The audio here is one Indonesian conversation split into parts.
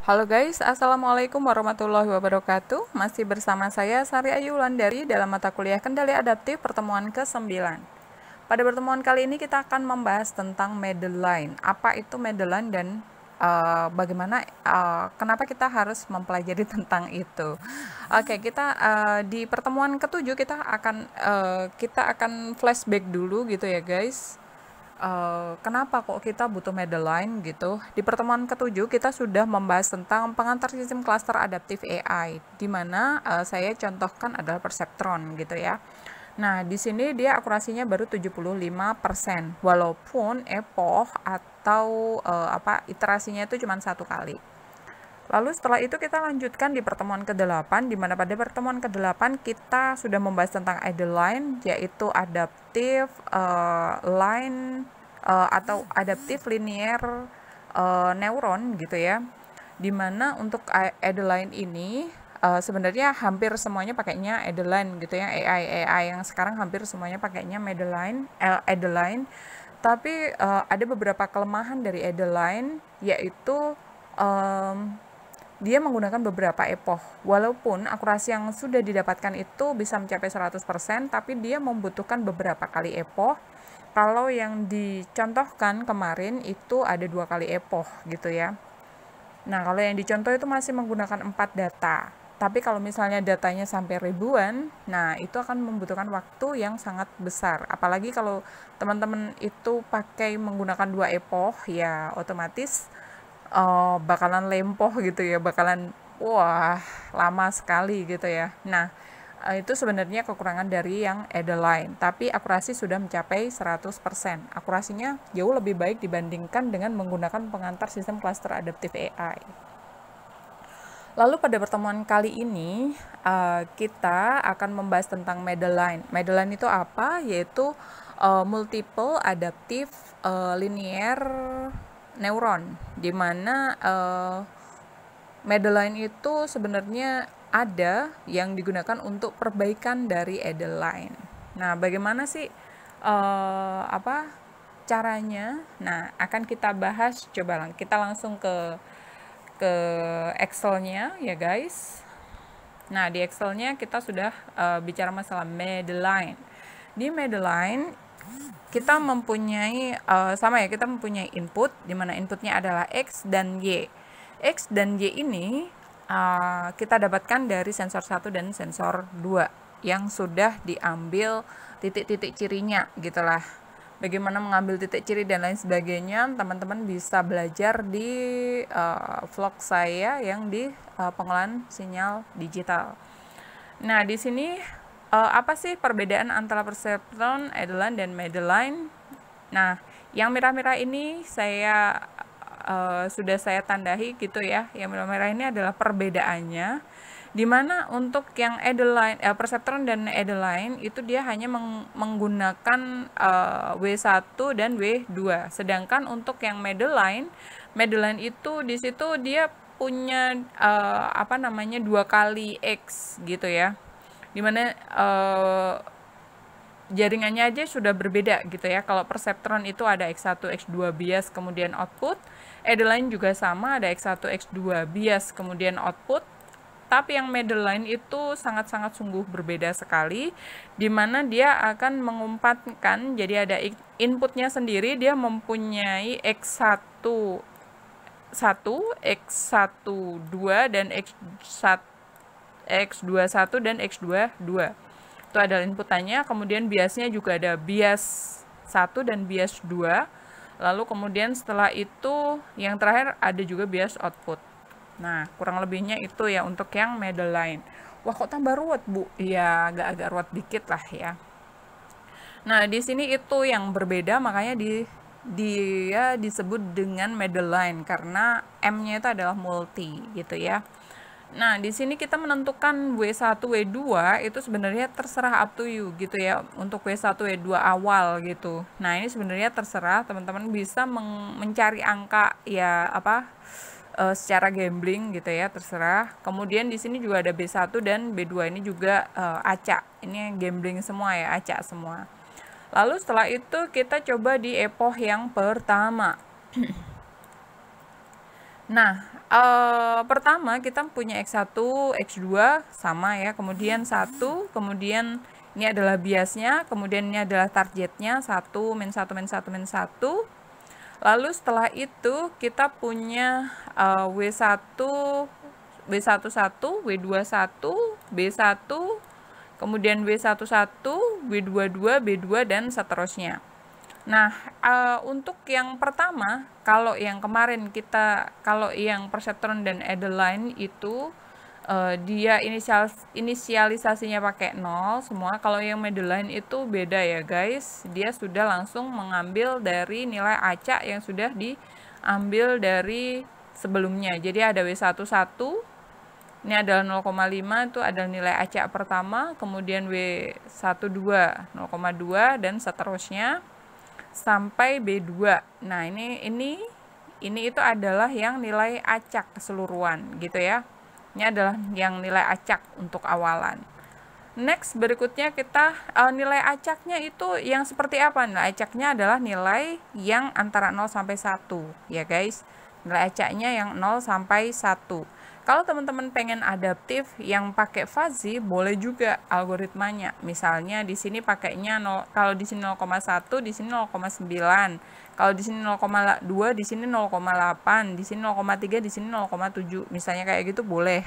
Halo guys, Assalamualaikum warahmatullahi wabarakatuh Masih bersama saya Sari Ayu Landari dalam mata kuliah Kendali Adaptif pertemuan ke-9 Pada pertemuan kali ini kita akan membahas tentang Medeline Apa itu Medeline dan uh, bagaimana, uh, kenapa kita harus mempelajari tentang itu Oke, okay, kita uh, di pertemuan ketujuh kita akan uh, kita akan flashback dulu gitu ya guys Eh, kenapa kok kita butuh Medline gitu. Di pertemuan ketujuh kita sudah membahas tentang pengantar sistem klaster adaptif AI, di mana uh, saya contohkan adalah perceptron gitu ya. Nah, di sini dia akurasinya baru 75%, walaupun epoch atau uh, apa iterasinya itu cuma satu kali. Lalu setelah itu kita lanjutkan di pertemuan ke-8, di mana pada pertemuan ke-8 kita sudah membahas tentang Adeline, yaitu adaptif, uh, line, uh, atau adaptif linear uh, neuron gitu ya. Di mana untuk Adeline ini uh, sebenarnya hampir semuanya pakainya Adeline gitu ya, AI AI yang sekarang hampir semuanya pakainya Madeline, Adeline. Tapi uh, ada beberapa kelemahan dari Adeline yaitu um, dia menggunakan beberapa epoch. Walaupun akurasi yang sudah didapatkan itu bisa mencapai 100%, tapi dia membutuhkan beberapa kali epoch. Kalau yang dicontohkan kemarin itu ada dua kali epoch gitu ya. Nah, kalau yang dicontoh itu masih menggunakan empat data. Tapi kalau misalnya datanya sampai ribuan, nah itu akan membutuhkan waktu yang sangat besar. Apalagi kalau teman-teman itu pakai menggunakan dua epoch, ya otomatis uh, bakalan lempoh gitu ya bakalan wah lama sekali gitu ya nah eh, itu sebenarnya kekurangan dari yang Edeline, tapi akurasi sudah mencapai 100%. Akurasinya jauh lebih baik dibandingkan dengan menggunakan pengantar sistem cluster adaptive AI. Lalu pada pertemuan kali ini eh, kita akan membahas tentang Medeline. Medeline itu apa? Yaitu eh, multiple adaptive linear neuron di mana uh, eh, medeline itu sebenarnya ada yang digunakan untuk perbaikan dari edeline. Nah, bagaimana sih uh, apa caranya? Nah, akan kita bahas coba lang kita langsung ke ke Excel-nya ya guys. Nah, di Excel-nya kita sudah uh, bicara masalah medeline. Di medeline kita mempunyai uh, sama ya kita mempunyai input di mana inputnya adalah x dan y x dan y ini uh, kita dapatkan dari sensor 1 dan sensor 2 yang sudah diambil titik-titik cirinya gitulah bagaimana mengambil titik ciri dan lain sebagainya teman-teman bisa belajar di uh, vlog saya yang di uh, pengolahan sinyal digital nah di sini uh, apa sih perbedaan antara perceptron, Adeline, dan Madeline? Nah, yang merah-merah ini saya uh, sudah saya tandai gitu ya. Yang merah-merah ini adalah perbedaannya. Dimana untuk yang Adeline, uh, Perceptron dan Adeline itu dia hanya meng menggunakan uh, eh, W1 dan W2. Sedangkan untuk yang Madeline, Madeline itu di situ dia punya uh, apa namanya dua kali X gitu ya dimana uh, jaringannya aja sudah berbeda gitu ya. Kalau perceptron itu ada X1, X2 bias, kemudian output. Edeline juga sama, ada X1, X2 bias, kemudian output. Tapi yang Medline itu sangat-sangat sungguh berbeda sekali, di mana dia akan mengumpatkan, jadi ada inputnya sendiri, dia mempunyai X1, 1, X1, 2, dan X1, X21 dan X22. Itu adalah inputannya, kemudian biasnya juga ada bias 1 dan bias 2. Lalu kemudian setelah itu yang terakhir ada juga bias output. Nah, kurang lebihnya itu ya untuk yang middle line. Wah, kok tambah ruwet, Bu? Ya, agak-agak ruwet dikit lah ya. Nah, di sini itu yang berbeda, makanya di dia disebut dengan middle line karena M-nya itu adalah multi gitu ya. Nah, di sini kita menentukan W1, W2 itu sebenarnya terserah up to you gitu ya untuk W1, W2 awal gitu. Nah, ini sebenarnya terserah teman-teman bisa mencari angka ya apa e, secara gambling gitu ya, terserah. Kemudian di sini juga ada B1 dan B2 ini juga e, acak. Ini gambling semua ya, acak semua. Lalu setelah itu kita coba di epoch yang pertama. Nah, e, pertama kita punya X1, X2 sama ya, kemudian 1, kemudian ini adalah biasnya, kemudian ini adalah targetnya 1, min 1, min 1, min 1. Lalu setelah itu kita punya e, W1, B11, W21, B1, kemudian B11, B22, B2, dan seterusnya. Nah, uh, untuk yang pertama, kalau yang kemarin kita, kalau yang perceptron dan Adeline itu uh, dia inisial inisialisasinya pakai nol semua. Kalau yang Madeline itu beda ya guys, dia sudah langsung mengambil dari nilai acak yang sudah diambil dari sebelumnya. Jadi ada W11 ini adalah 0,5 itu adalah nilai acak pertama, kemudian W12 0,2 dan seterusnya sampai B2. Nah, ini ini ini itu adalah yang nilai acak keseluruhan gitu ya. Ini adalah yang nilai acak untuk awalan. Next berikutnya kita uh, nilai acaknya itu yang seperti apa? Nilai acaknya adalah nilai yang antara 0 sampai 1 ya guys. Nilai acaknya yang 0 sampai 1. Kalau teman-teman pengen adaptif yang pakai fuzzy boleh juga algoritmanya. Misalnya di sini pakainya 0, kalau di sini 0,1, di sini 0,9. Kalau di sini 0,2, di sini 0,8, di sini 0,3, di sini 0,7. Misalnya kayak gitu boleh.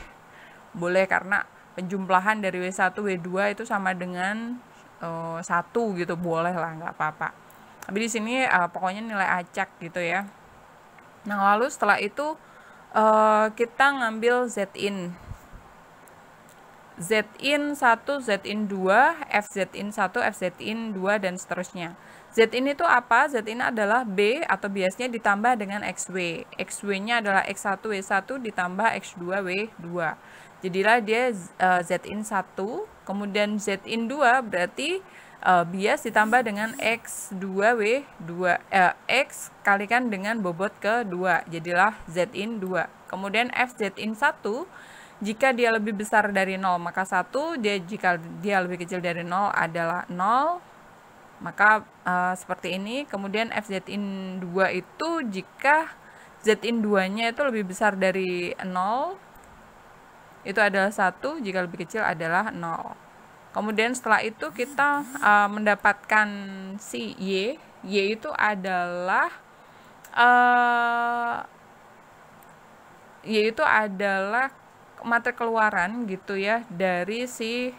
Boleh karena penjumlahan dari W1, W2 itu sama dengan eh, satu uh, gitu boleh lah nggak apa-apa tapi di sini uh, pokoknya nilai acak gitu ya nah lalu setelah itu uh, kita ngambil Z in. Z in 1, Z in 2, F Z in 1, F Z in 2, dan seterusnya. Z in itu apa? Z in adalah B atau biasanya ditambah dengan XW. XW-nya adalah X1, W1 ditambah X2, W2. Jadilah dia uh, eh, Z in 1, kemudian Z in 2 berarti uh, bias ditambah dengan X2W2 uh, eh, X kalikan dengan bobot ke-2 jadilah Z in 2 kemudian F Z in 1 jika dia lebih besar dari 0 maka 1 dia jika dia lebih kecil dari 0 adalah 0 maka uh, seperti ini kemudian F Z in 2 itu jika Z in 2 nya itu lebih besar dari 0 itu adalah satu jika lebih kecil adalah 0 Kemudian setelah itu kita uh, mendapatkan si Y. Y itu adalah uh, Y itu adalah materi keluaran gitu ya dari si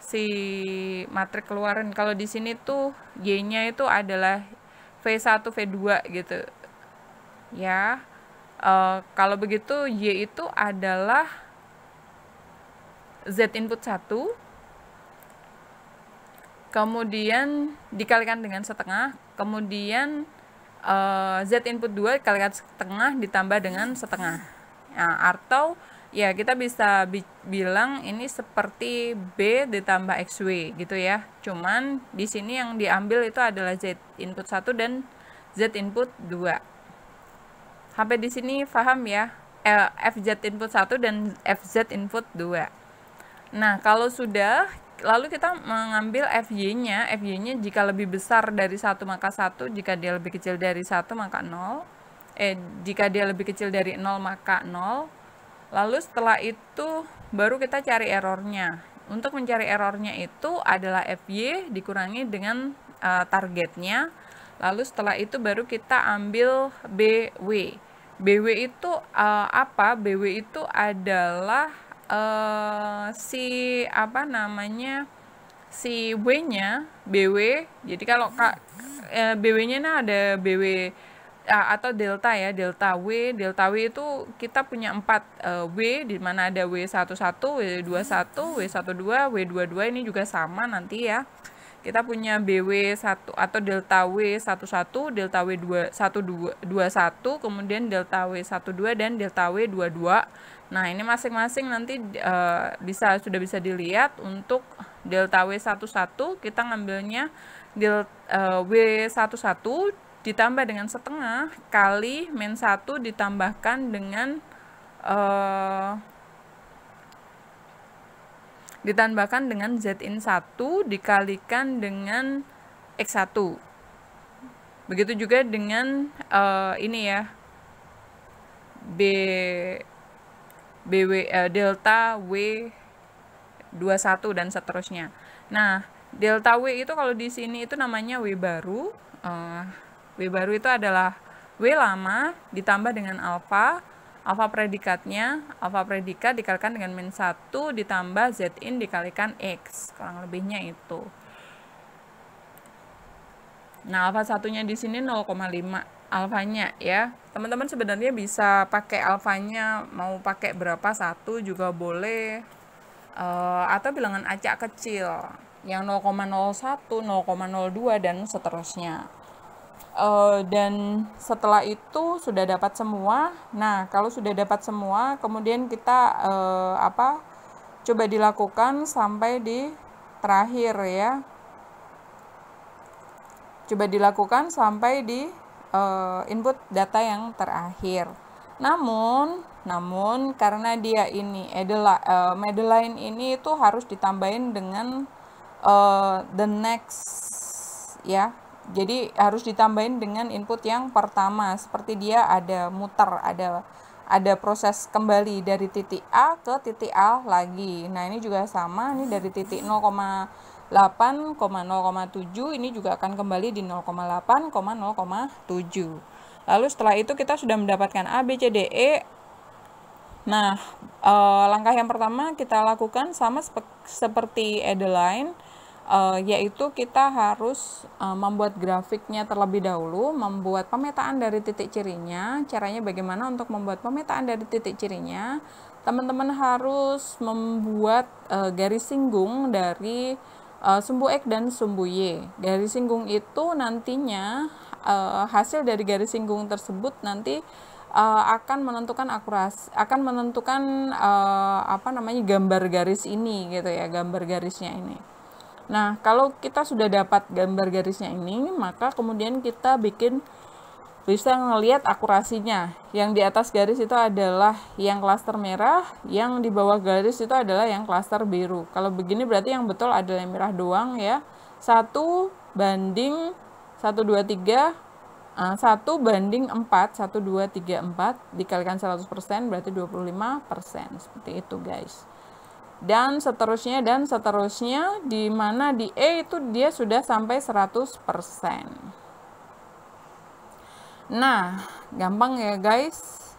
si materi keluaran. Kalau di sini tuh Y-nya itu adalah V1 V2 gitu. Ya. Uh, kalau begitu Y itu adalah Z input 1 kemudian dikalikan dengan setengah, kemudian uh, Z input 2 dikalikan setengah ditambah dengan setengah. Nah, atau ya kita bisa bi bilang ini seperti B ditambah XW gitu ya. Cuman di sini yang diambil itu adalah Z input 1 dan Z input 2. Sampai di sini paham ya? FZ input 1 dan FZ input 2. Nah, kalau sudah lalu kita mengambil FY-nya, FY-nya jika lebih besar dari satu maka satu, jika dia lebih kecil dari satu maka nol, eh jika dia lebih kecil dari nol maka nol. Lalu setelah itu baru kita cari errornya. Untuk mencari errornya itu adalah FY dikurangi dengan uh, targetnya. Lalu setelah itu baru kita ambil BW. BW itu uh, apa? BW itu adalah Eh, si apa namanya si W-nya BW. Jadi kalau kak uh, eh, BW-nya nah ada BW uh, atau delta ya, delta W. Delta W itu kita punya 4 uh, eh, W di mana ada W11, W21, W12, W22 ini juga sama nanti ya kita punya BW1 atau delta W11, delta W1221, kemudian delta W12 dan delta W22. Nah, ini masing-masing nanti uh, bisa sudah bisa dilihat untuk delta W11 kita ngambilnya delta uh, W11 ditambah dengan setengah kali min 1 ditambahkan dengan uh, ditambahkan dengan z in 1 dikalikan dengan X1. Begitu juga dengan uh, ini ya. B BW uh, eh, delta W 21 dan seterusnya. Nah, delta W itu kalau di sini itu namanya W baru. Uh, W baru itu adalah W lama ditambah dengan alpha. Alfa predikatnya, alfa predikat dikalikan dengan min 1 ditambah Z in dikalikan X. Kurang lebihnya itu. Nah, alfa satunya di sini 0,5 alfanya ya. Teman-teman sebenarnya bisa pakai alfanya, mau pakai berapa satu juga boleh. E, atau bilangan acak kecil yang 0,01, 0,02 dan seterusnya. Uh, dan setelah itu sudah dapat semua. Nah, kalau sudah dapat semua, kemudian kita uh, apa? Coba dilakukan sampai di terakhir ya. Coba dilakukan sampai di uh, input data yang terakhir. Namun, namun karena dia ini adalah uh, ini itu harus ditambahin dengan uh, the next ya jadi harus ditambahin dengan input yang pertama, seperti dia ada muter, ada ada proses kembali dari titik A ke titik A lagi. Nah, ini juga sama, ini dari titik 0,8,0,7 ini juga akan kembali di 0,8,0,7. Lalu setelah itu kita sudah mendapatkan A, B, C, D, E, Nah, eh, langkah yang pertama kita lakukan sama seperti seperti line uh, yaitu kita harus uh, membuat grafiknya terlebih dahulu, membuat pemetaan dari titik cirinya. Caranya bagaimana untuk membuat pemetaan dari titik cirinya? Teman-teman harus membuat uh, garis singgung dari uh, sumbu X dan sumbu Y. Garis singgung itu nantinya uh, hasil dari garis singgung tersebut nanti uh, akan menentukan akurasi akan menentukan uh, apa namanya gambar garis ini gitu ya, gambar garisnya ini. Nah, kalau kita sudah dapat gambar garisnya ini, maka kemudian kita bikin bisa ngelihat akurasinya. Yang di atas garis itu adalah yang klaster merah, yang di bawah garis itu adalah yang klaster biru. Kalau begini berarti yang betul adalah yang merah doang ya. 1 banding 1, 2, 3, 1 banding 4, 1, 2, 3, 4 dikalikan 100% berarti 25% seperti itu guys dan seterusnya dan seterusnya di mana di E itu dia sudah sampai 100%. Nah, gampang ya guys.